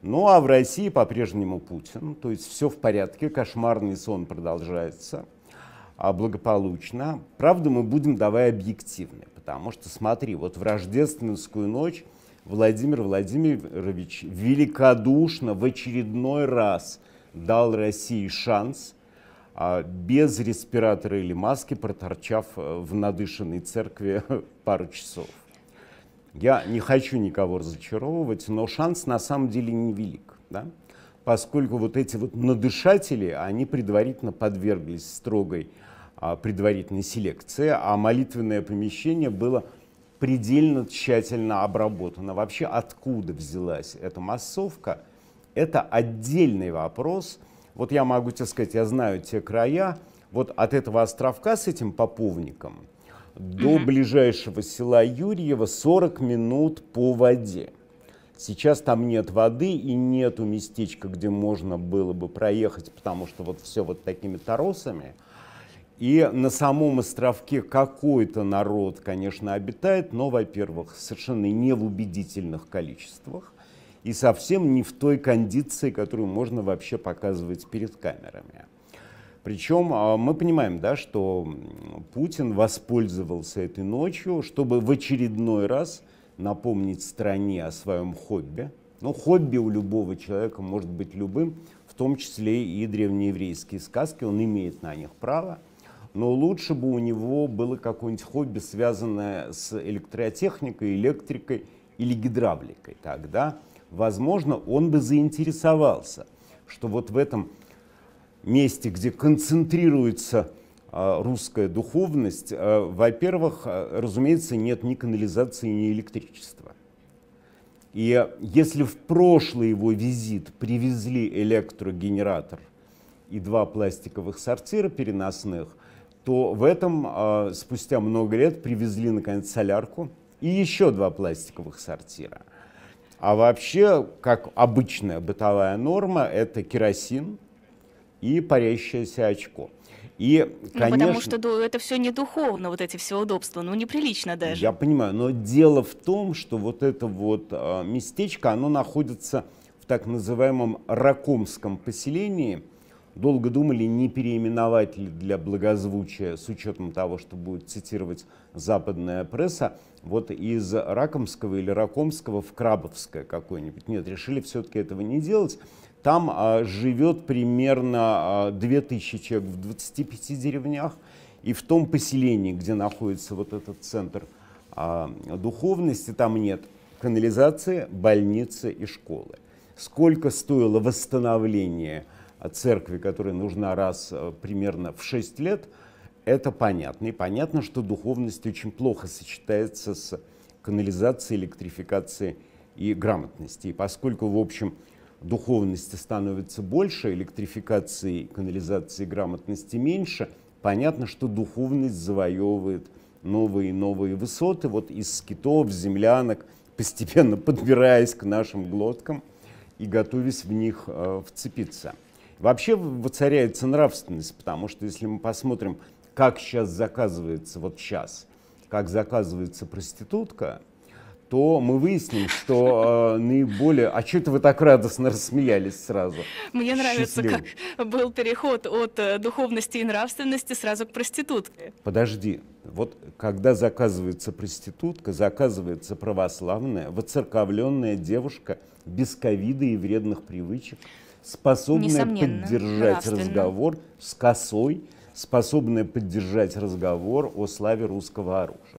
Ну а в России по-прежнему Путин, то есть все в порядке, кошмарный сон продолжается а благополучно. Правда, мы будем давай объективны, потому что, смотри, вот в рождественскую ночь Владимир Владимирович великодушно в очередной раз дал России шанс а, без респиратора или маски, проторчав э, в надышенной церкви пару часов. Я не хочу никого разочаровывать, но шанс на самом деле невелик, да? поскольку вот эти вот надышатели, они предварительно подверглись строгой а, предварительной селекции, а молитвенное помещение было предельно тщательно обработано. Вообще откуда взялась эта массовка, это отдельный вопрос. Вот я могу тебе сказать, я знаю те края, вот от этого островка с этим поповником до угу. ближайшего села Юрьева 40 минут по воде. Сейчас там нет воды и нету местечка, где можно было бы проехать, потому что вот все вот такими торосами. И на самом островке какой-то народ, конечно, обитает, но, во-первых, совершенно не в убедительных количествах и совсем не в той кондиции, которую можно вообще показывать перед камерами. Причем а, мы понимаем, да, что Путин воспользовался этой ночью, чтобы в очередной раз напомнить стране о своем хобби. Ну хобби у любого человека может быть любым, в том числе и древнееврейские сказки, он имеет на них право. Но лучше бы у него было какое-нибудь хобби, связанное с электротехникой, электрикой или гидравликой. Тогда, возможно, он бы заинтересовался, что вот в этом месте, где концентрируется а, русская духовность, а, во-первых, а, разумеется, нет ни канализации, ни электричества. И если в прошлый его визит привезли электрогенератор и два пластиковых сортира переносных, то в этом спустя много лет привезли, наконец, солярку и еще два пластиковых сортира. А вообще, как обычная бытовая норма, это керосин – и парящееся очко. И, конечно, ну, потому что ну, это все не духовно, вот эти все удобства, ну неприлично даже. Я понимаю, но дело в том, что вот это вот а, местечко, оно находится в так называемом Ракомском поселении. Долго думали, не переименовать ли для благозвучия, с учетом того, что будет цитировать западная пресса, вот из Ракомского или Ракомского в Крабовское какое-нибудь. Нет, решили все-таки этого не делать. Там а, живет примерно а, 2000 человек в 25 деревнях. И в том поселении, где находится вот этот центр а, духовности, там нет канализации, больницы и школы. Сколько стоило восстановление церкви, которая нужна раз а, примерно в 6 лет, это понятно. И понятно, что духовность очень плохо сочетается с канализацией, электрификацией и грамотностью. И поскольку, в общем, духовности становится больше, электрификации, канализации грамотности меньше, понятно, что духовность завоевывает новые и новые высоты, вот из скитов, землянок, постепенно подбираясь к нашим глоткам и готовясь в них э, вцепиться. Вообще воцаряется нравственность, потому что если мы посмотрим, как сейчас заказывается, вот сейчас, как заказывается проститутка – то мы выясним, что э, наиболее... А что это вы так радостно рассмеялись сразу? Мне нравится, Счастливо. как был переход от э, духовности и нравственности сразу к проститутке. Подожди. Вот когда заказывается проститутка, заказывается православная, воцерковленная девушка без ковида и вредных привычек, способная Несомненно, поддержать разговор с косой, способная поддержать разговор о славе русского оружия.